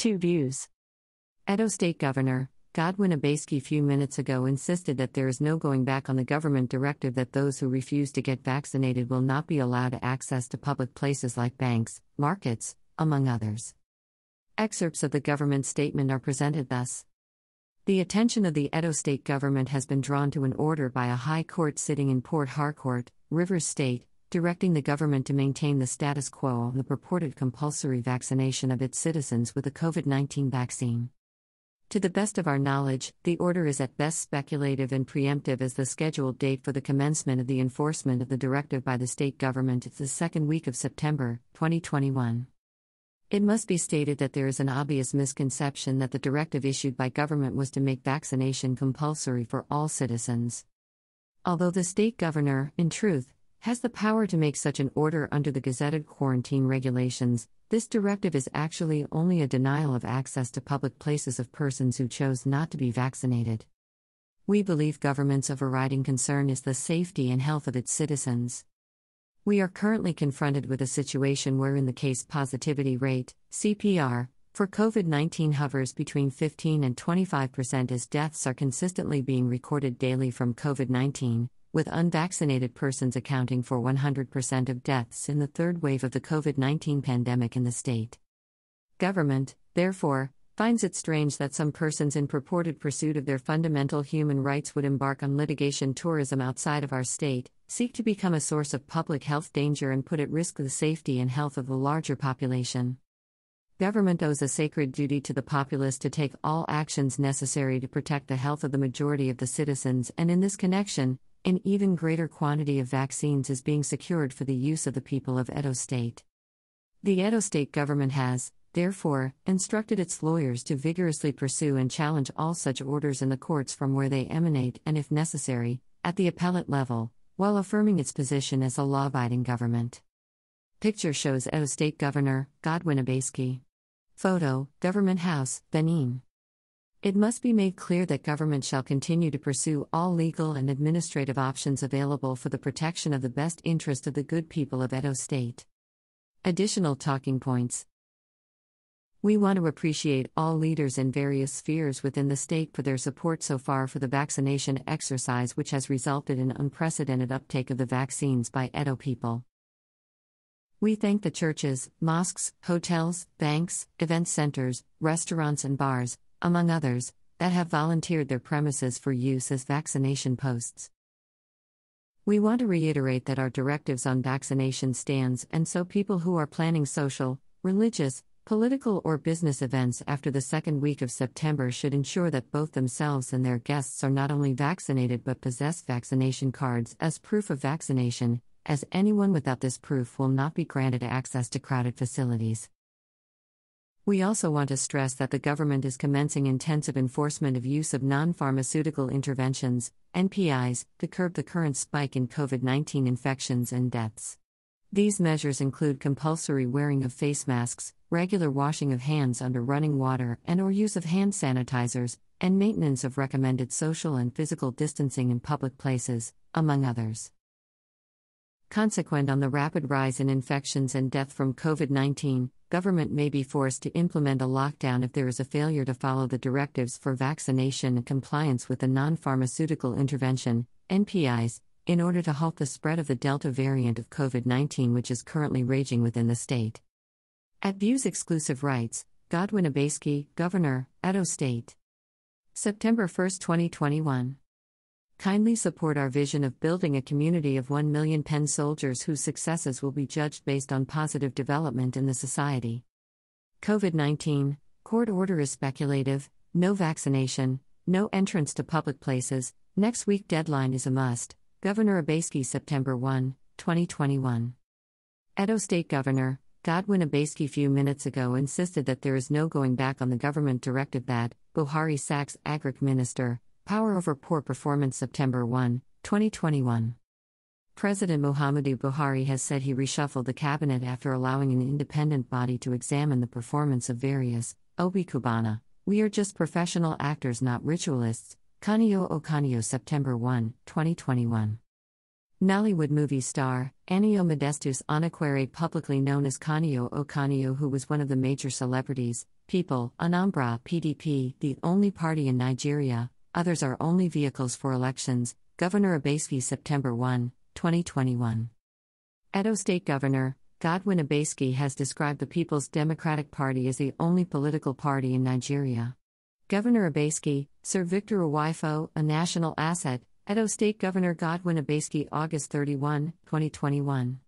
Two views. Edo State Governor Godwin Abaski few minutes ago insisted that there is no going back on the government directive that those who refuse to get vaccinated will not be allowed access to public places like banks, markets, among others. Excerpts of the government statement are presented thus. The attention of the Edo state government has been drawn to an order by a high court sitting in Port Harcourt, Rivers State, directing the government to maintain the status quo on the purported compulsory vaccination of its citizens with the COVID 19 vaccine. To the best of our knowledge, the order is at best speculative and preemptive as the scheduled date for the commencement of the enforcement of the directive by the state government is the second week of September, 2021. It must be stated that there is an obvious misconception that the directive issued by government was to make vaccination compulsory for all citizens. Although the state governor, in truth, has the power to make such an order under the gazetted quarantine regulations, this directive is actually only a denial of access to public places of persons who chose not to be vaccinated. We believe government's overriding concern is the safety and health of its citizens. We are currently confronted with a situation wherein the case positivity rate, CPR, for COVID 19 hovers between 15 and 25 percent as deaths are consistently being recorded daily from COVID 19, with unvaccinated persons accounting for 100% of deaths in the third wave of the COVID 19 pandemic in the state. Government, therefore, finds it strange that some persons in purported pursuit of their fundamental human rights would embark on litigation tourism outside of our state, seek to become a source of public health danger, and put at risk the safety and health of the larger population. Government owes a sacred duty to the populace to take all actions necessary to protect the health of the majority of the citizens, and in this connection, an even greater quantity of vaccines is being secured for the use of the people of Edo State. The Edo State government has, therefore, instructed its lawyers to vigorously pursue and challenge all such orders in the courts from where they emanate and, if necessary, at the appellate level, while affirming its position as a law abiding government. Picture shows Edo State Governor Godwin Abaski. Photo Government House, Benin. It must be made clear that government shall continue to pursue all legal and administrative options available for the protection of the best interest of the good people of Edo State. Additional talking points We want to appreciate all leaders in various spheres within the state for their support so far for the vaccination exercise, which has resulted in unprecedented uptake of the vaccines by Edo people. We thank the churches, mosques, hotels, banks, event centers, restaurants, and bars, among others, that have volunteered their premises for use as vaccination posts. We want to reiterate that our directives on vaccination stands and so people who are planning social, religious, Political or business events after the second week of September should ensure that both themselves and their guests are not only vaccinated but possess vaccination cards as proof of vaccination, as anyone without this proof will not be granted access to crowded facilities. We also want to stress that the government is commencing intensive enforcement of use of non pharmaceutical interventions, NPIs, to curb the current spike in COVID 19 infections and deaths. These measures include compulsory wearing of face masks, regular washing of hands under running water and or use of hand sanitizers, and maintenance of recommended social and physical distancing in public places, among others. Consequent on the rapid rise in infections and death from COVID 19, government may be forced to implement a lockdown if there is a failure to follow the directives for vaccination and compliance with the non pharmaceutical intervention NPIs, in order to halt the spread of the Delta variant of COVID 19, which is currently raging within the state. At Views Exclusive Rights, Godwin Abaski, Governor, Edo State. September 1, 2021. Kindly support our vision of building a community of 1 million Penn soldiers whose successes will be judged based on positive development in the society. COVID 19, court order is speculative, no vaccination, no entrance to public places, next week deadline is a must. Governor Abaski, September 1, 2021. Edo State Governor Godwin Abaski, few minutes ago, insisted that there is no going back on the government directive that Buhari Sachs, Agric Minister, Power over poor performance September 1, 2021. President Muhammadu Buhari has said he reshuffled the cabinet after allowing an independent body to examine the performance of various Obi Cubana. We are just professional actors, not ritualists. Kanio Okanio, September 1, 2021. Nollywood movie star, Anio Modestus Anaquere, publicly known as Kanio Okanio, who was one of the major celebrities, People, Anambra, PDP, the only party in Nigeria, others are only vehicles for elections. Governor Abaisky, September 1, 2021. Edo State Governor Godwin Abaisky has described the People's Democratic Party as the only political party in Nigeria. Governor Abaisky, Sir Victor Owifo, a national asset, Edo State Governor Godwin Abaisky, August 31, 2021.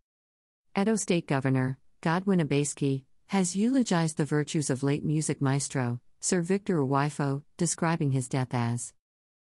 Edo State Governor Godwin Abaisky has eulogized the virtues of late music maestro Sir Victor Wifo, describing his death as